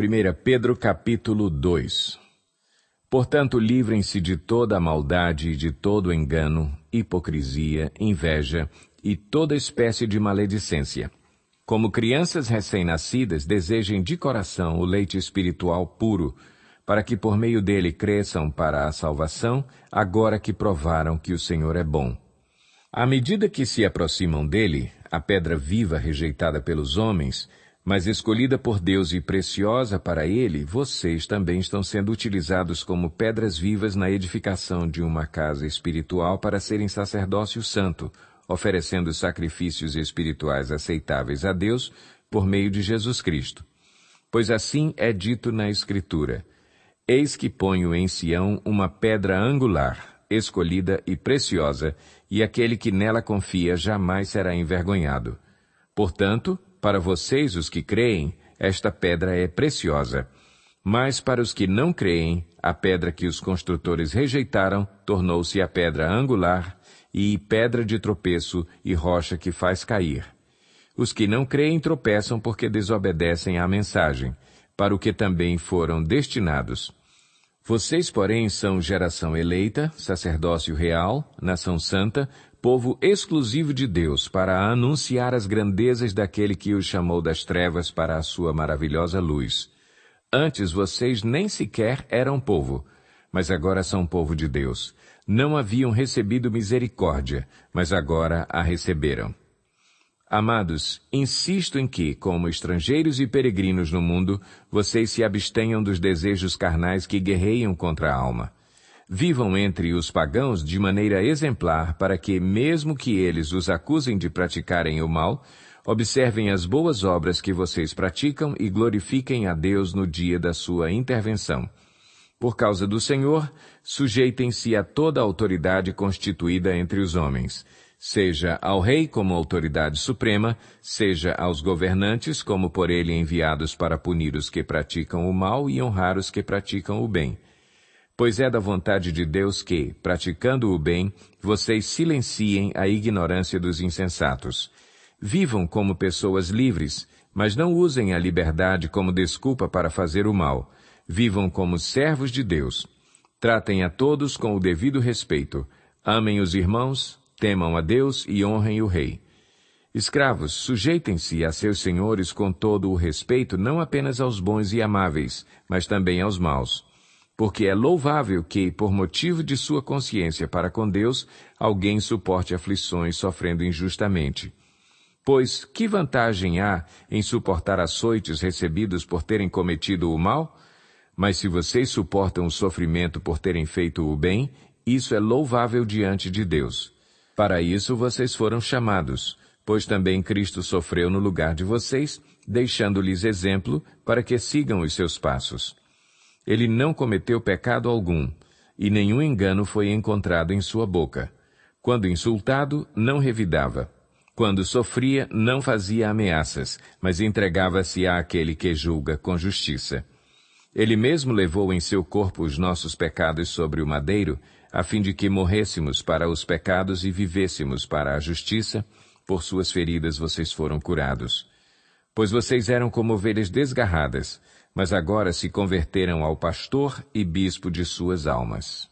1 Pedro capítulo 2 Portanto, livrem-se de toda a maldade e de todo engano, hipocrisia, inveja e toda espécie de maledicência. Como crianças recém-nascidas, desejem de coração o leite espiritual puro, para que por meio dele cresçam para a salvação, agora que provaram que o Senhor é bom. À medida que se aproximam dele, a pedra viva rejeitada pelos homens, mas escolhida por Deus e preciosa para Ele, vocês também estão sendo utilizados como pedras vivas na edificação de uma casa espiritual para serem sacerdócio santo, oferecendo sacrifícios espirituais aceitáveis a Deus por meio de Jesus Cristo. Pois assim é dito na Escritura: Eis que ponho em Sião uma pedra angular, escolhida e preciosa, e aquele que nela confia jamais será envergonhado. Portanto, para vocês, os que creem, esta pedra é preciosa. Mas para os que não creem, a pedra que os construtores rejeitaram tornou-se a pedra angular e pedra de tropeço e rocha que faz cair. Os que não creem tropeçam porque desobedecem à mensagem, para o que também foram destinados. Vocês, porém, são geração eleita, sacerdócio real, nação santa, povo exclusivo de Deus, para anunciar as grandezas daquele que os chamou das trevas para a sua maravilhosa luz. Antes vocês nem sequer eram povo, mas agora são povo de Deus. Não haviam recebido misericórdia, mas agora a receberam. Amados, insisto em que, como estrangeiros e peregrinos no mundo, vocês se abstenham dos desejos carnais que guerreiam contra a alma vivam entre os pagãos de maneira exemplar, para que, mesmo que eles os acusem de praticarem o mal, observem as boas obras que vocês praticam e glorifiquem a Deus no dia da sua intervenção. Por causa do Senhor, sujeitem-se a toda a autoridade constituída entre os homens, seja ao rei como autoridade suprema, seja aos governantes como por ele enviados para punir os que praticam o mal e honrar os que praticam o bem Pois é da vontade de Deus que, praticando o bem, vocês silenciem a ignorância dos insensatos. Vivam como pessoas livres, mas não usem a liberdade como desculpa para fazer o mal. Vivam como servos de Deus. Tratem a todos com o devido respeito. Amem os irmãos, temam a Deus e honrem o Rei. Escravos, sujeitem-se a seus senhores com todo o respeito, não apenas aos bons e amáveis, mas também aos maus porque é louvável que, por motivo de sua consciência para com Deus, alguém suporte aflições sofrendo injustamente. Pois que vantagem há em suportar açoites recebidos por terem cometido o mal? Mas se vocês suportam o sofrimento por terem feito o bem, isso é louvável diante de Deus. Para isso vocês foram chamados, pois também Cristo sofreu no lugar de vocês, deixando-lhes exemplo para que sigam os seus passos. Ele não cometeu pecado algum, e nenhum engano foi encontrado em sua boca. Quando insultado, não revidava. Quando sofria, não fazia ameaças, mas entregava-se àquele que julga com justiça. Ele mesmo levou em seu corpo os nossos pecados sobre o madeiro, a fim de que morrêssemos para os pecados e vivêssemos para a justiça, por suas feridas vocês foram curados. Pois vocês eram como ovelhas desgarradas, mas agora se converteram ao pastor e bispo de suas almas.